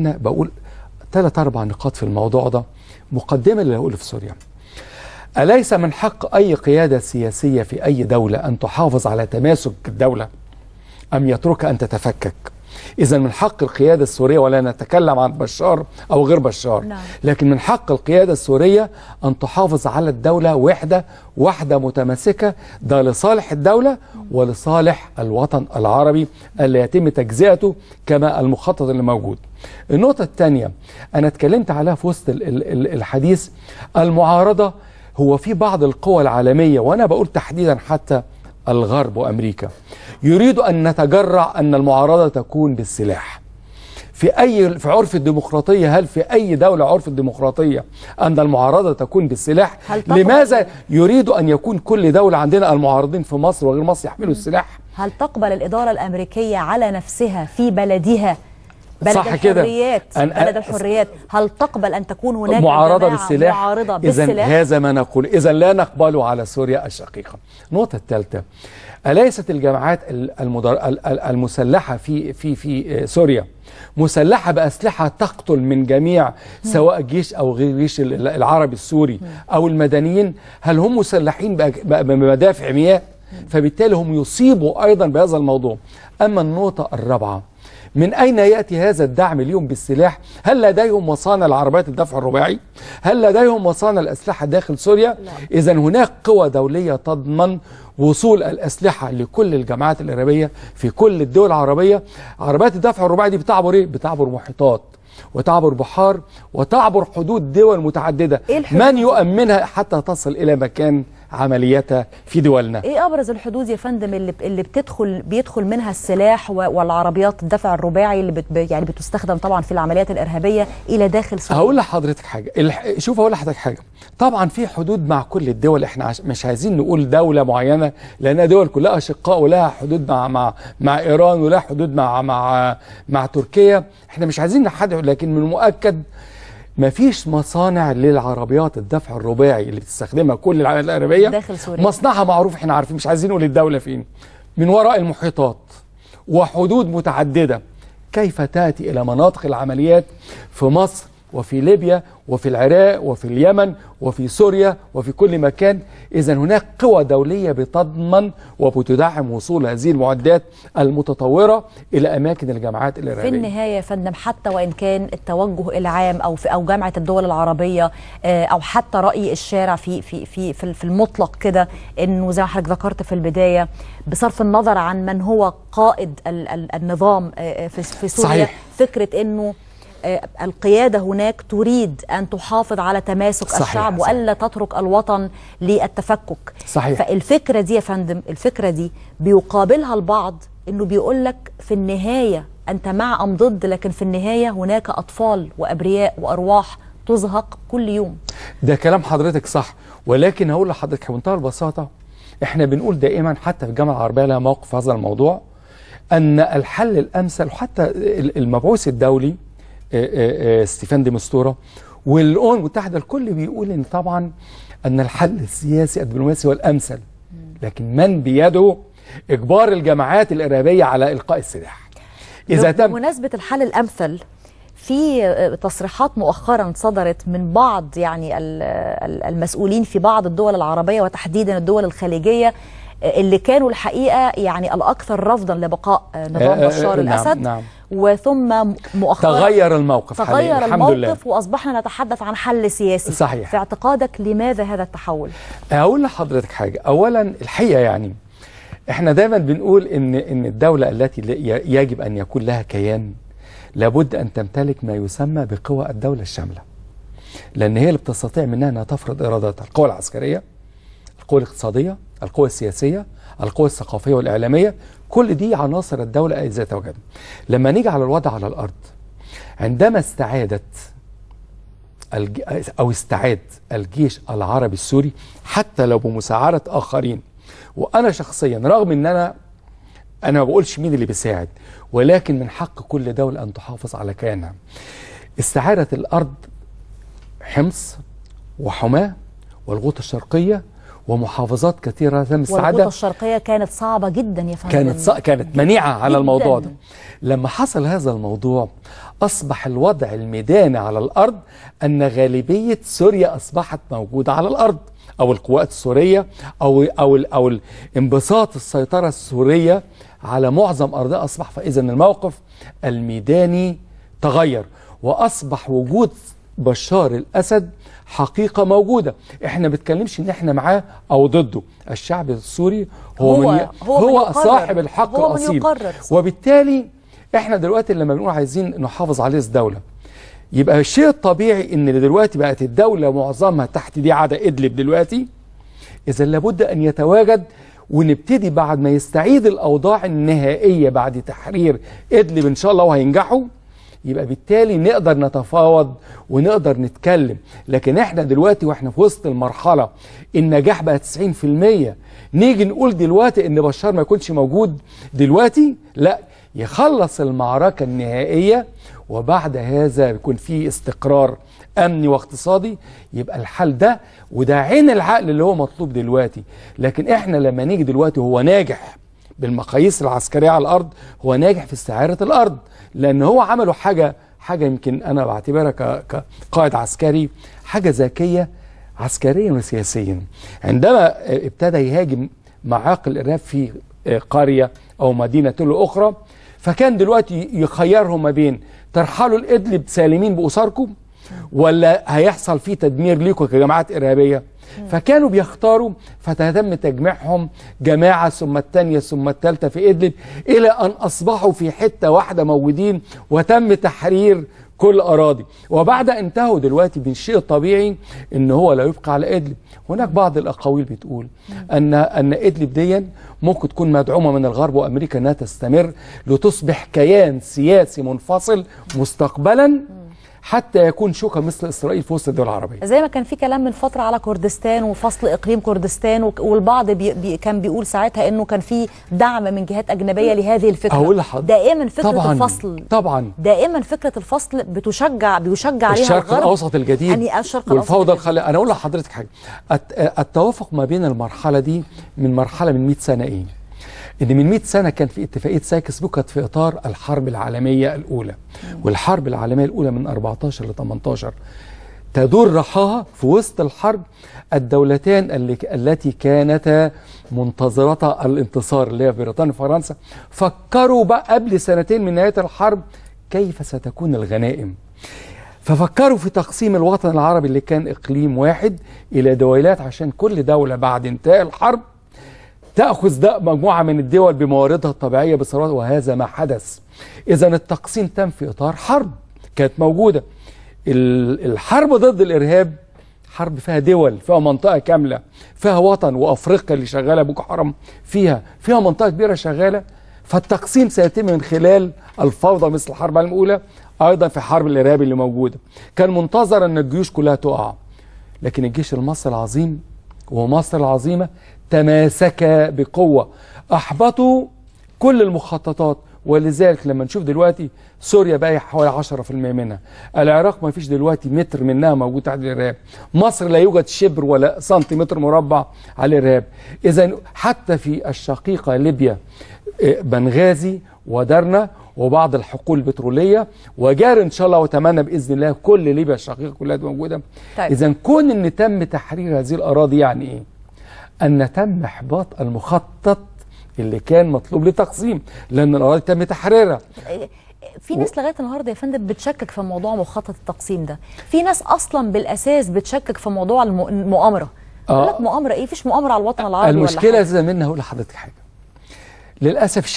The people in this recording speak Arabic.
أنا بقول ثلاث أربع نقاط في الموضوع ده مقدمة اللي هقوله في سوريا أليس من حق أي قيادة سياسية في أي دولة أن تحافظ على تماسك الدولة أم يترك أن تتفكك إذا من حق القيادة السورية ولا نتكلم عن بشار أو غير بشار نعم. لكن من حق القيادة السورية أن تحافظ على الدولة وحدة وحدة متماسكة ده لصالح الدولة ولصالح الوطن العربي اللي يتم تجزئته كما المخطط اللي موجود النقطة الثانية أنا اتكلمت عليها في وسط الحديث المعارضة هو في بعض القوى العالمية وأنا بقول تحديدا حتى الغرب وأمريكا يريد أن نتجرع أن المعارضة تكون بالسلاح في أي في عرف الديمقراطية هل في أي دولة عرف الديمقراطية أن المعارضة تكون بالسلاح لماذا يريد أن يكون كل دولة عندنا المعارضين في مصر وغير مصر يحملوا السلاح هل تقبل الإدارة الأمريكية على نفسها في بلدها بلد صح الحريات أن بلد الحريات هل تقبل أن تكون هناك معارضة بالسلاح معارضة بالسلاح هذا ما نقول إذا لا نقبل على سوريا الشقيقة النقطة الثالثة أليست الجماعات المدر... المسلحة في في في سوريا مسلحة بأسلحة تقتل من جميع سواء جيش أو غير جيش العربي السوري أو المدنيين هل هم مسلحين بمدافع مياه فبالتالي هم يصيبوا أيضا بهذا الموضوع أما النقطة الرابعة من أين يأتي هذا الدعم اليوم بالسلاح هل لديهم مصانع العربيات الدفع الرباعي هل لديهم مصانع الأسلحة داخل سوريا إذا هناك قوى دولية تضمن وصول الأسلحة لكل الجماعات الإرهابية في كل الدول العربية عربيات الدفع الرباعي دي بتعبر إيه؟ بتعبر محيطات وتعبر بحار وتعبر حدود دول متعددة إيه من يؤمنها حتى تصل إلى مكان عملياتها في دولنا ايه ابرز الحدود يا فندم اللي اللي بتدخل بيدخل منها السلاح والعربيات الدفع الرباعي اللي بت يعني بتستخدم طبعا في العمليات الارهابيه الى داخل سوريا هقول لحضرتك حاجه شوف هقول لحضرتك حاجه طبعا في حدود مع كل الدول احنا مش عايزين نقول دوله معينه لانها دول كلها اشقاء ولها حدود مع مع مع ايران ولها حدود مع مع مع تركيا احنا مش عايزين نحدد لكن من المؤكد ما فيش مصانع للعربيات الدفع الرباعي اللي بتستخدمها كل العالم العربيه داخل سوريا مصنعها معروف احنا عارفين مش عايزين نقول الدوله فين من وراء المحيطات وحدود متعدده كيف تاتي الى مناطق العمليات في مصر وفي ليبيا وفي العراق وفي اليمن وفي سوريا وفي كل مكان إذا هناك قوى دولية بتضمن وبتدعم وصول هذه المعدات المتطورة إلى أماكن الجامعات الإرهابية في النهاية يا فندم حتى وإن كان التوجه العام أو في أو جامعة الدول العربية آه، أو حتى رأي الشارع في في في في, في المطلق كده إنه زي ما حضرتك ذكرت في البداية بصرف النظر عن من هو قائد النظام آه، آه، في سوريا صحيح. فكرة إنه آه، القيادة هناك تريد أن تحافظ على تماسك صحيح الشعب صحيح. وألا تترك الوطن للتفكك صحيح. فالفكرة دي يا فندم الفكرة دي بيقابلها البعض أنه بيقول لك في النهاية أنت مع أم ضد لكن في النهاية هناك أطفال وأبرياء وأرواح تزهق كل يوم ده كلام حضرتك صح ولكن هقول لحضرتك بمنتهى البساطة احنا بنقول دائما حتى في الجامعة العربية لها موقف في هذا الموضوع أن الحل الأمثل وحتى المبعوث الدولي آه، آه، آه، ستيفان دي مستوره والامم المتحده الكل بيقول ان طبعا ان الحل السياسي الدبلوماسي هو الامثل لكن من بيده اجبار الجماعات الارهابيه على القاء السلاح اذا تم بمناسبه الحل الامثل في تصريحات مؤخرا صدرت من بعض يعني المسؤولين في بعض الدول العربيه وتحديدا الدول الخليجيه اللي كانوا الحقيقه يعني الاكثر رفضا لبقاء نظام بشار نعم، الاسد نعم نعم. وثم مؤخرا تغير الموقف تغير الحمد الموقف لله. واصبحنا نتحدث عن حل سياسي صحيح في اعتقادك لماذا هذا التحول؟ اقول لحضرتك حاجه اولا الحقيقه يعني احنا دايما بنقول ان ان الدوله التي يجب ان يكون لها كيان لابد ان تمتلك ما يسمى بقوى الدوله الشامله لان هي اللي بتستطيع منها انها تفرض ارادتها القوى العسكريه القوى الاقتصادية القوى السياسية القوى الثقافية والإعلامية كل دي عناصر الدولة إذا توجد لما نيجي على الوضع على الأرض عندما استعادت أو استعاد الجيش العربي السوري حتى لو بمساعدة آخرين وأنا شخصيا رغم أن أنا أنا ما بقولش مين اللي بيساعد ولكن من حق كل دولة أن تحافظ على كيانها استعادت الأرض حمص وحماة والغوطة الشرقية ومحافظات كثيرة تم السعادة الشرقية كانت صعبة جدا يا فندم كانت صع... كانت منيعة على جداً. الموضوع ده لما حصل هذا الموضوع أصبح الوضع الميداني على الأرض أن غالبية سوريا أصبحت موجودة على الأرض أو القوات السورية أو أو أو انبساط السيطرة السورية على معظم أرضها أصبح فإذا الموقف الميداني تغير وأصبح وجود بشار الأسد حقيقة موجودة احنا ما بنتكلمش ان احنا معاه او ضده الشعب السوري هو هو, من ي... هو, هو من صاحب الحق هو الأصيل وبالتالي احنا دلوقتي لما بنقول عايزين نحافظ على الدولة يبقى الشيء الطبيعي ان دلوقتي بقت الدولة معظمها تحت دي عدا ادلب دلوقتي اذا لابد ان يتواجد ونبتدي بعد ما يستعيد الأوضاع النهائية بعد تحرير إدلب إن شاء الله وهينجحوا يبقى بالتالي نقدر نتفاوض ونقدر نتكلم لكن احنا دلوقتي واحنا في وسط المرحله النجاح بقى 90% نيجي نقول دلوقتي ان بشار ما يكونش موجود دلوقتي لا يخلص المعركه النهائيه وبعد هذا يكون في استقرار امني واقتصادي يبقى الحل ده وده عين العقل اللي هو مطلوب دلوقتي لكن احنا لما نيجي دلوقتي هو ناجح بالمقاييس العسكريه على الارض هو ناجح في استعاره الارض لأن هو عملوا حاجة حاجة يمكن أنا بعتبرها كقائد عسكري حاجة ذكية عسكريا وسياسيا عندما ابتدى يهاجم معاقل الإرهاب في قرية أو مدينة له أخرى فكان دلوقتي يخيرهم ما بين ترحلوا الإدلب سالمين بأسركم ولا هيحصل فيه تدمير ليكم كجماعات إرهابية فكانوا بيختاروا فتتم تجميعهم جماعة ثم الثانية ثم الثالثة في إدلب إلى أن أصبحوا في حتة واحدة موجودين وتم تحرير كل أراضي وبعد انتهوا دلوقتي من شيء طبيعي إن هو لا يبقى على إدلب هناك بعض الأقاويل بتقول أن أن إدلب ديًا ممكن تكون مدعومة من الغرب وأمريكا أنها تستمر لتصبح كيان سياسي منفصل مستقبلا حتى يكون شوكة مثل إسرائيل في وسط الدول العربية زي ما كان في كلام من فترة على كردستان وفصل إقليم كردستان والبعض بي بي كان بيقول ساعتها أنه كان في دعم من جهات أجنبية لهذه الفكرة أقول لحد دائما فكرة طبعاً الفصل طبعا دائما فكرة الفصل بتشجع بيشجع عليها الشرق الغرب الأوسط الجديد يعني الشرق والفوضى الخلاق أنا أقول لحضرتك حاجة التوافق ما بين المرحلة دي من مرحلة من 100 سنة إيه إن من 100 سنة كان في اتفاقية ساكس بوكت في إطار الحرب العالمية الأولى والحرب العالمية الأولى من 14 ل 18 تدور رحاها في وسط الحرب الدولتان التي كانتا منتظرتا الانتصار اللي هي بريطانيا وفرنسا فكروا بقى قبل سنتين من نهاية الحرب كيف ستكون الغنائم ففكروا في تقسيم الوطن العربي اللي كان إقليم واحد إلى دويلات عشان كل دولة بعد انتهاء الحرب تأخذ ده مجموعة من الدول بمواردها الطبيعية بصراحة وهذا ما حدث إذا التقسيم تم في إطار حرب كانت موجودة الحرب ضد الإرهاب حرب فيها دول فيها منطقة كاملة فيها وطن وأفريقيا اللي شغالة بوكو حرام فيها فيها منطقة كبيرة شغالة فالتقسيم سيتم من خلال الفوضى مثل الحرب الأولى أيضا في حرب الإرهاب اللي موجودة كان منتظر أن الجيوش كلها تقع لكن الجيش المصري العظيم ومصر العظيمة تماسكا بقوة أحبطوا كل المخططات ولذلك لما نشوف دلوقتي سوريا بقى حوالي 10% منها العراق ما فيش دلوقتي متر منها موجود تحت الارهاب مصر لا يوجد شبر ولا سنتيمتر مربع على الارهاب اذا حتى في الشقيقه ليبيا آه، بنغازي ودرنا وبعض الحقول البتروليه وجار ان شاء الله واتمنى باذن الله كل ليبيا الشقيقه كلها موجوده طيب. اذا كون ان تم تحرير هذه الاراضي يعني ايه أن تم إحباط المخطط اللي كان مطلوب لتقسيم لأن الأراضي تم تحريرها في ناس لغايه النهارده يا فندم بتشكك في موضوع مخطط التقسيم ده في ناس اصلا بالاساس بتشكك في موضوع المؤامره آه. لك مؤامره ايه فيش مؤامره على الوطن العربي المشكله ولا المشكله زي ما اقول لحضرتك حاجه للاسف